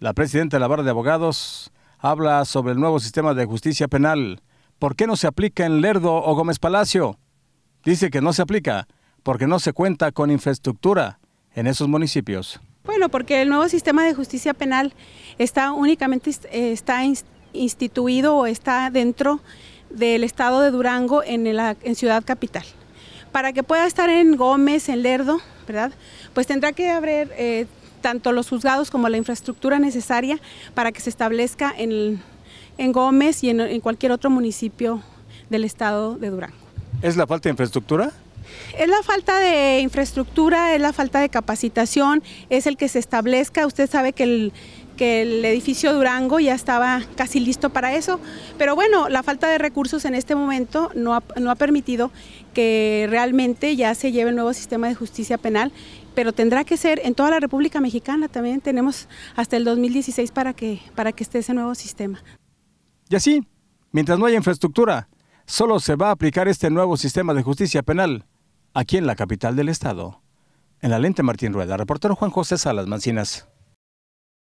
La presidenta de la Barra de Abogados habla sobre el nuevo sistema de justicia penal. ¿Por qué no se aplica en Lerdo o Gómez Palacio? Dice que no se aplica porque no se cuenta con infraestructura en esos municipios. Bueno, porque el nuevo sistema de justicia penal está únicamente eh, está instituido o está dentro del estado de Durango en, Ciudad Capital. Para que pueda estar en Gómez, en Lerdo, ¿verdad? Pues tendrá que haber eh, tanto los juzgados como la infraestructura necesaria para que se establezca en, Gómez y en, en cualquier otro municipio del estado de Durango. ¿Es la falta de infraestructura? Es la falta de infraestructura, es la falta de capacitación, es el que se establezca. Usted sabe que el, que el edificio Durango ya estaba casi listo para eso, pero bueno, la falta de recursos en este momento no ha, permitido que realmente ya se lleve el nuevo sistema de justicia penal, pero tendrá que ser en toda la República Mexicana también, tenemos hasta el 2016 para que, para que esté ese nuevo sistema. Y así, mientras no haya infraestructura, solo se va a aplicar este nuevo sistema de justicia penal aquí en la capital del estado. En la lente Martín Rueda, reportero Juan José Salas Mancinas.